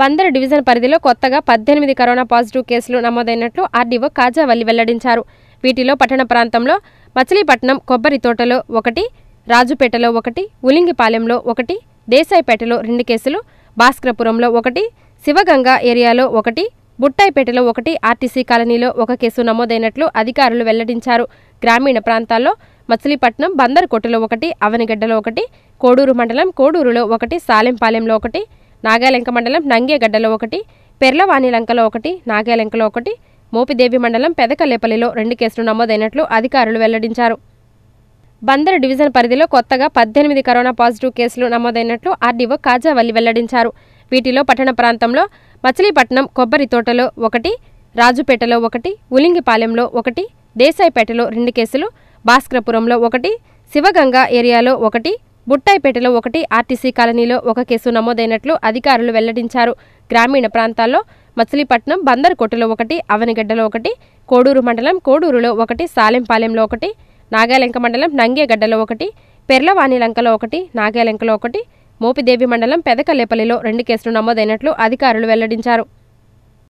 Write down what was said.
Bandar division పరిధిలో కొత్తగా పద్దెనిమిది కరోనా పాజిటివ్ కేసులు నమోదైనట్లు ఆర్డీఓ కాజావల్లి వెల్లడించారు వీటిలో పట్టణ ప్రాంతంలో మచిలీపట్నం కొబ్బరి తోటలో ఒకటి రాజుపేటలో ఒకటి ఉలింగిపాలెంలో ఒకటి దేశాయిపేటలో రెండు కేసులు భాస్కరపురంలో ఒకటి శివగంగా ఏరియాలో ఒకటి బుట్టాయిపేటలో ఒకటి ఆర్టీసీ కాలనీలో ఒక కేసు నమోదైనట్లు అధికారులు వెల్లడించారు గ్రామీణ ప్రాంతాల్లో మచిలీపట్నం బందర్ ఒకటి అవనిగడ్డలో ఒకటి కోడూరు మండలం కోడూరులో ఒకటి సాలెంపాలెంలో ఒకటి నాగాలెంక మండలం నంగేగడ్డలో ఒకటి పెర్లవాణిలంకలో ఒకటి నాగాలెంకలో ఒకటి మోపిదేవి మండలం పెదకలేపల్లిలో రెండు కేసులు నమోదైనట్లు అధికారులు వెల్లడించారు బందర్ డివిజన్ పరిధిలో కొత్తగా పద్దెనిమిది కరోనా పాజిటివ్ కేసులు నమోదైనట్లు ఆర్డీఓ కాజావల్లి వెల్లడించారు వీటిలో పట్టణ ప్రాంతంలో మచిలీపట్నం కొబ్బరి తోటలో ఒకటి రాజుపేటలో ఒకటి ఉలింగిపాలెంలో ఒకటి దేశాయిపేటలో రెండు కేసులు భాస్కరపురంలో ఒకటి శివగంగా ఏరియాలో ఒకటి బుట్టాయిపేటలో ఒకటి ఆర్టీసీ కాలనీలో ఒక కేసు నమోదైనట్లు అధికారులు వెల్లడించారు గ్రామీణ ప్రాంతాల్లో మచిలీపట్నం బందర్కోటలో ఒకటి అవనిగడ్డలో ఒకటి కోడూరు మండలం కోడూరులో ఒకటి సాలెంపాలెంలో ఒకటి నాగాలంక మండలం నంగేగడ్డలో ఒకటి పెర్లవాణిలంకలో ఒకటి నాగాలంకలో ఒకటి మోపిదేవి మండలం పెదకలేపల్లిలో రెండు కేసులు నమోదైనట్లు అధికారులు వెల్లడించారు